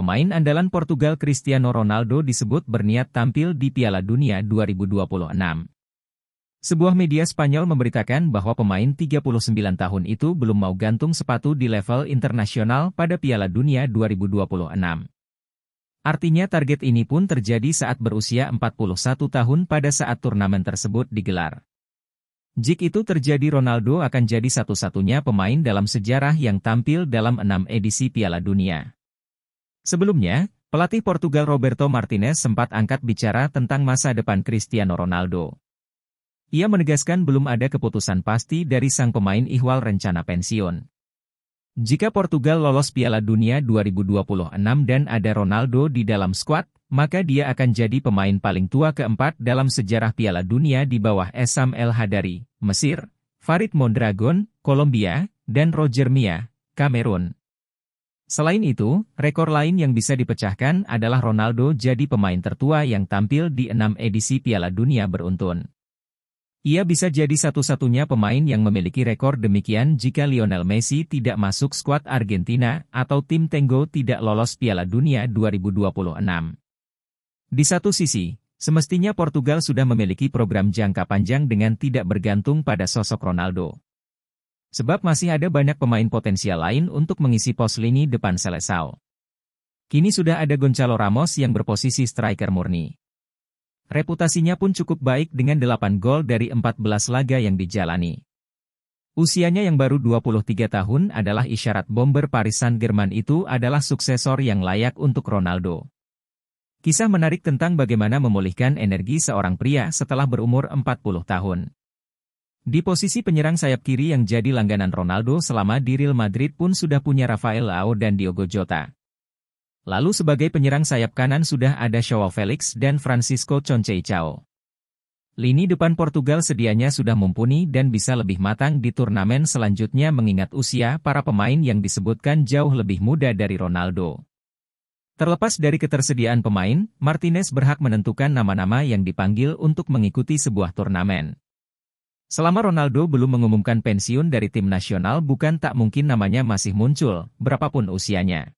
Pemain andalan Portugal Cristiano Ronaldo disebut berniat tampil di Piala Dunia 2026. Sebuah media Spanyol memberitakan bahwa pemain 39 tahun itu belum mau gantung sepatu di level internasional pada Piala Dunia 2026. Artinya target ini pun terjadi saat berusia 41 tahun pada saat turnamen tersebut digelar. Jika itu terjadi Ronaldo akan jadi satu-satunya pemain dalam sejarah yang tampil dalam enam edisi Piala Dunia. Sebelumnya, pelatih Portugal Roberto Martinez sempat angkat bicara tentang masa depan Cristiano Ronaldo. Ia menegaskan belum ada keputusan pasti dari sang pemain ihwal rencana pensiun. Jika Portugal lolos Piala Dunia 2026 dan ada Ronaldo di dalam skuad, maka dia akan jadi pemain paling tua keempat dalam sejarah Piala Dunia di bawah Esam El Hadari, Mesir, Farid Mondragon, Kolombia, dan Roger Mia, Kamerun. Selain itu, rekor lain yang bisa dipecahkan adalah Ronaldo jadi pemain tertua yang tampil di enam edisi Piala Dunia beruntun. Ia bisa jadi satu-satunya pemain yang memiliki rekor demikian jika Lionel Messi tidak masuk skuad Argentina atau tim Tenggo tidak lolos Piala Dunia 2026. Di satu sisi, semestinya Portugal sudah memiliki program jangka panjang dengan tidak bergantung pada sosok Ronaldo. Sebab masih ada banyak pemain potensial lain untuk mengisi pos lini depan Selesao. Kini sudah ada Gonzalo Ramos yang berposisi striker murni. Reputasinya pun cukup baik dengan 8 gol dari 14 laga yang dijalani. Usianya yang baru 23 tahun adalah isyarat bomber Paris Saint-Germain itu adalah suksesor yang layak untuk Ronaldo. Kisah menarik tentang bagaimana memulihkan energi seorang pria setelah berumur 40 tahun. Di posisi penyerang sayap kiri yang jadi langganan Ronaldo selama di Real Madrid pun sudah punya Rafael Leao dan Diogo Jota. Lalu sebagai penyerang sayap kanan sudah ada Joao Felix dan Francisco Conceicao. Lini depan Portugal sedianya sudah mumpuni dan bisa lebih matang di turnamen selanjutnya mengingat usia para pemain yang disebutkan jauh lebih muda dari Ronaldo. Terlepas dari ketersediaan pemain, Martinez berhak menentukan nama-nama yang dipanggil untuk mengikuti sebuah turnamen. Selama Ronaldo belum mengumumkan pensiun dari tim nasional bukan tak mungkin namanya masih muncul, berapapun usianya.